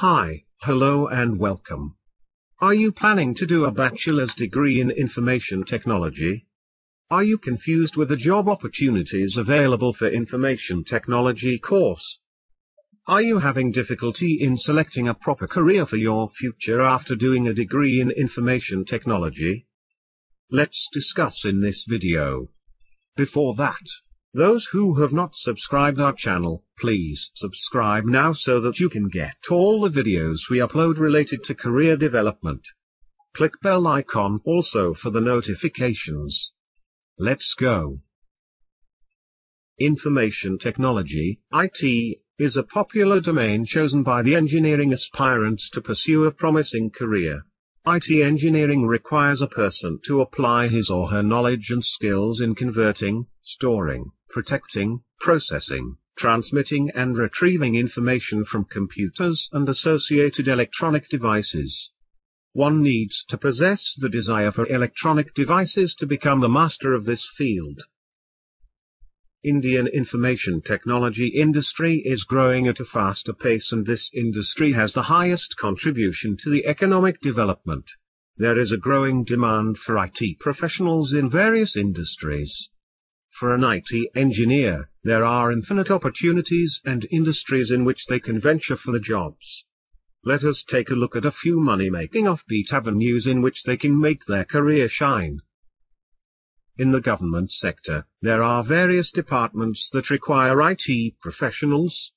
Hi, hello and welcome. Are you planning to do a bachelor's degree in information technology? Are you confused with the job opportunities available for information technology course? Are you having difficulty in selecting a proper career for your future after doing a degree in information technology? Let's discuss in this video. Before that, those who have not subscribed our channel, please subscribe now so that you can get all the videos we upload related to career development. Click bell icon also for the notifications. Let's go. Information technology, IT, is a popular domain chosen by the engineering aspirants to pursue a promising career. IT engineering requires a person to apply his or her knowledge and skills in converting, storing, protecting, processing, transmitting and retrieving information from computers and associated electronic devices. One needs to possess the desire for electronic devices to become the master of this field. Indian information technology industry is growing at a faster pace and this industry has the highest contribution to the economic development. There is a growing demand for IT professionals in various industries. For an IT engineer, there are infinite opportunities and industries in which they can venture for the jobs. Let us take a look at a few money-making offbeat avenues in which they can make their career shine. In the government sector, there are various departments that require IT professionals.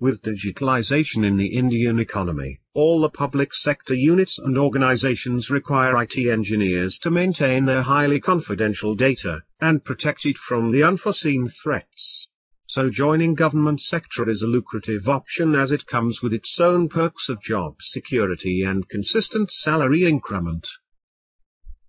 With digitalization in the Indian economy, all the public sector units and organizations require IT engineers to maintain their highly confidential data and protect it from the unforeseen threats. So joining government sector is a lucrative option as it comes with its own perks of job security and consistent salary increment.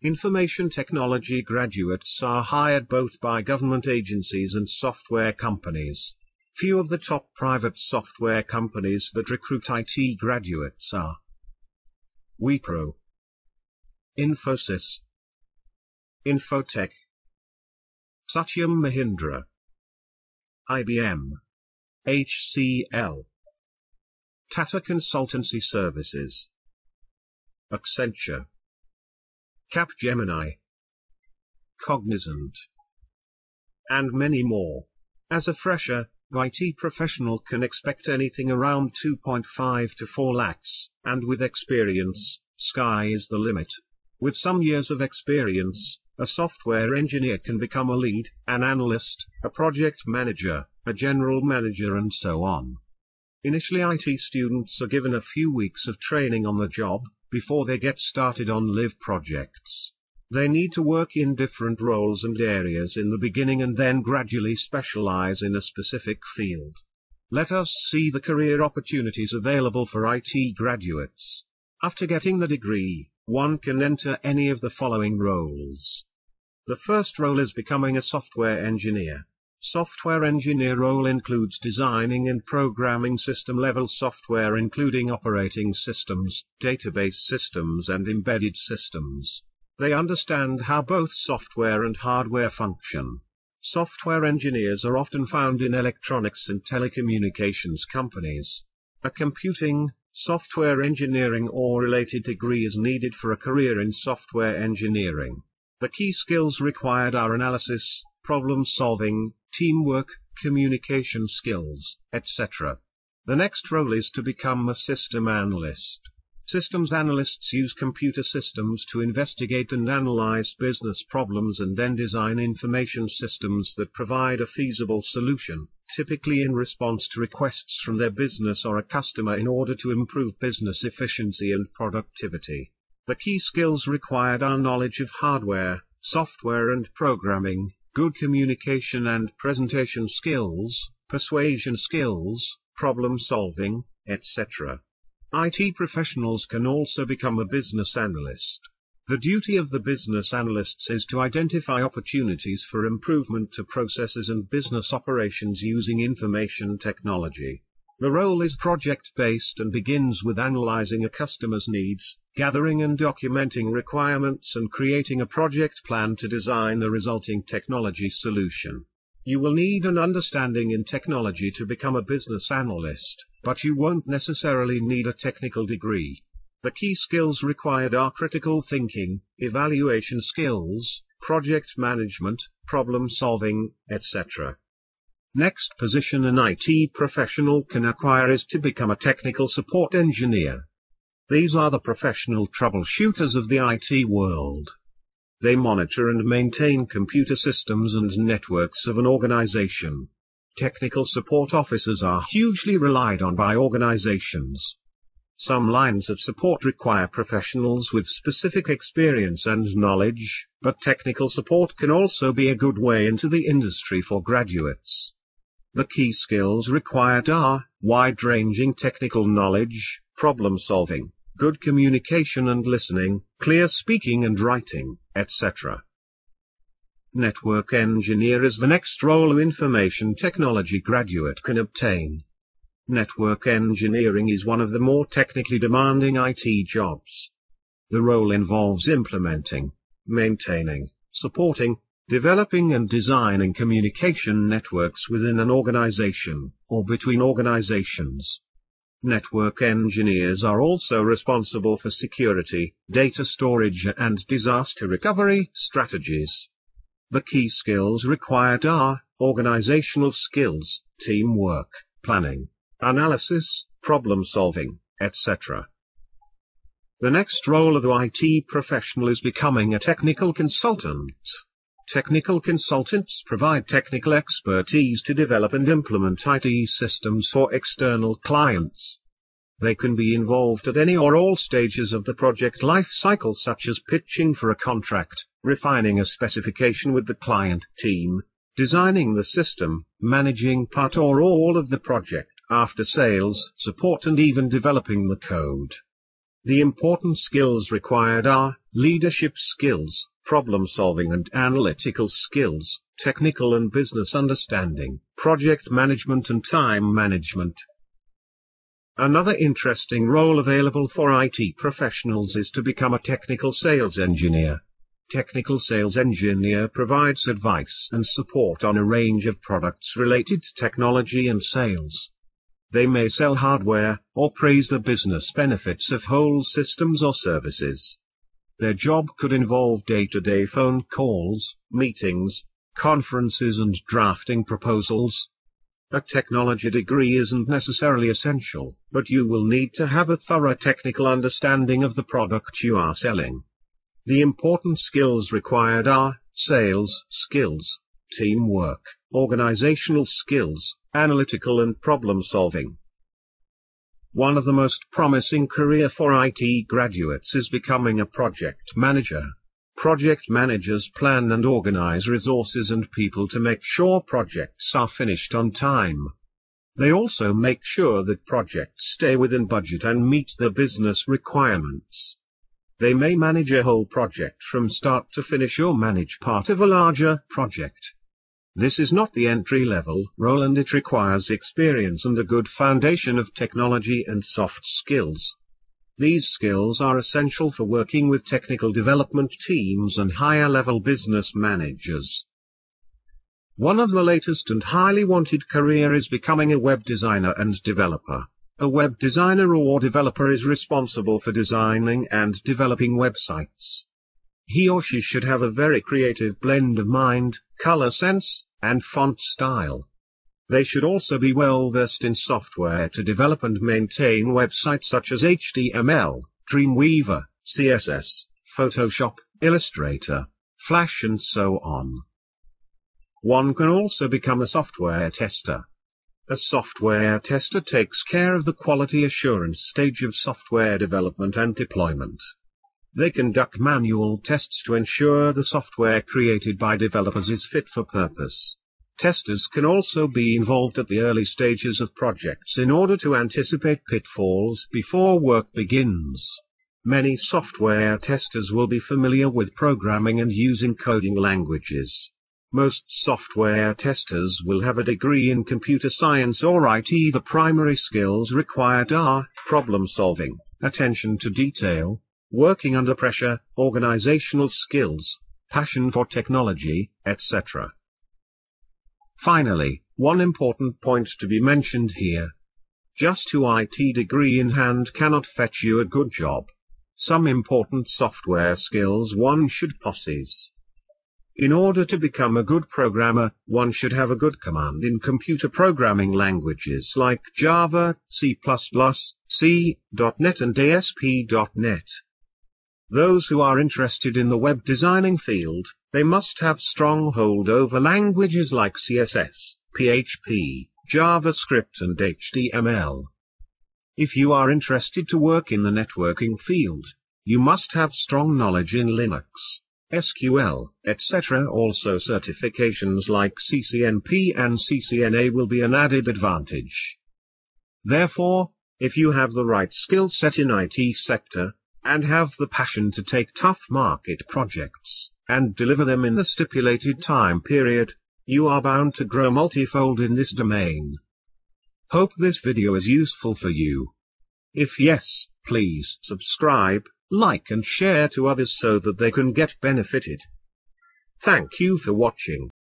Information technology graduates are hired both by government agencies and software companies. Few of the top private software companies that recruit IT graduates are Wipro, Infosys, Infotech, Satyam Mahindra. IBM. HCL. Tata Consultancy Services. Accenture. Capgemini. Cognizant. And many more. As a fresher, IT professional can expect anything around 2.5 to 4 lakhs, and with experience, sky is the limit. With some years of experience, a software engineer can become a lead, an analyst, a project manager, a general manager and so on. Initially IT students are given a few weeks of training on the job, before they get started on live projects. They need to work in different roles and areas in the beginning and then gradually specialize in a specific field. Let us see the career opportunities available for IT graduates. After getting the degree, one can enter any of the following roles. The first role is becoming a software engineer. Software engineer role includes designing and programming system level software including operating systems, database systems and embedded systems. They understand how both software and hardware function. Software engineers are often found in electronics and telecommunications companies. A computing, Software engineering or related degree is needed for a career in software engineering. The key skills required are analysis, problem solving, teamwork, communication skills, etc. The next role is to become a system analyst. Systems analysts use computer systems to investigate and analyze business problems and then design information systems that provide a feasible solution typically in response to requests from their business or a customer in order to improve business efficiency and productivity. The key skills required are knowledge of hardware, software and programming, good communication and presentation skills, persuasion skills, problem solving, etc. IT professionals can also become a business analyst. The duty of the business analysts is to identify opportunities for improvement to processes and business operations using information technology. The role is project based and begins with analyzing a customer's needs, gathering and documenting requirements, and creating a project plan to design the resulting technology solution. You will need an understanding in technology to become a business analyst, but you won't necessarily need a technical degree. The key skills required are critical thinking, evaluation skills, project management, problem solving, etc. Next position an IT professional can acquire is to become a technical support engineer. These are the professional troubleshooters of the IT world. They monitor and maintain computer systems and networks of an organization. Technical support officers are hugely relied on by organizations. Some lines of support require professionals with specific experience and knowledge, but technical support can also be a good way into the industry for graduates. The key skills required are wide-ranging technical knowledge, problem solving, good communication and listening, clear speaking and writing, etc. Network engineer is the next role an information technology graduate can obtain. Network engineering is one of the more technically demanding IT jobs. The role involves implementing, maintaining, supporting, developing and designing communication networks within an organization, or between organizations. Network engineers are also responsible for security, data storage and disaster recovery strategies. The key skills required are, organizational skills, teamwork, planning, analysis, problem solving, etc. The next role of the IT professional is becoming a technical consultant. Technical consultants provide technical expertise to develop and implement IT systems for external clients. They can be involved at any or all stages of the project life cycle such as pitching for a contract, refining a specification with the client team, designing the system, managing part or all of the project after sales support and even developing the code. The important skills required are leadership skills, problem solving and analytical skills, technical and business understanding, project management and time management. Another interesting role available for IT professionals is to become a technical sales engineer. Technical sales engineer provides advice and support on a range of products related to technology and sales. They may sell hardware, or praise the business benefits of whole systems or services. Their job could involve day-to-day phone calls, meetings, conferences and drafting proposals. A technology degree isn't necessarily essential, but you will need to have a thorough technical understanding of the product you are selling. The important skills required are sales skills, teamwork, organizational skills, analytical and problem solving. One of the most promising career for IT graduates is becoming a project manager. Project managers plan and organize resources and people to make sure projects are finished on time. They also make sure that projects stay within budget and meet the business requirements. They may manage a whole project from start to finish or manage part of a larger project. This is not the entry level role and it requires experience and a good foundation of technology and soft skills. These skills are essential for working with technical development teams and higher level business managers. One of the latest and highly wanted career is becoming a web designer and developer. A web designer or developer is responsible for designing and developing websites. He or she should have a very creative blend of mind, color sense, and font style. They should also be well versed in software to develop and maintain websites such as HTML, Dreamweaver, CSS, Photoshop, Illustrator, Flash and so on. One can also become a software tester. A software tester takes care of the quality assurance stage of software development and deployment. They conduct manual tests to ensure the software created by developers is fit for purpose. Testers can also be involved at the early stages of projects in order to anticipate pitfalls before work begins. Many software testers will be familiar with programming and using coding languages. Most software testers will have a degree in computer science or IT. The primary skills required are problem solving, attention to detail, working under pressure, organizational skills, passion for technology, etc. Finally, one important point to be mentioned here. Just to IT degree in hand cannot fetch you a good job. Some important software skills one should possess. In order to become a good programmer, one should have a good command in computer programming languages like Java, C++, C, .NET and ASP.NET. Those who are interested in the web designing field, they must have strong hold over languages like CSS, PHP, JavaScript and HTML. If you are interested to work in the networking field, you must have strong knowledge in Linux, SQL, etc. Also certifications like CCNP and CCNA will be an added advantage. Therefore, if you have the right skill set in IT sector, and have the passion to take tough market projects, and deliver them in the stipulated time period, you are bound to grow multifold in this domain. Hope this video is useful for you. If yes, please subscribe, like and share to others so that they can get benefited. Thank you for watching.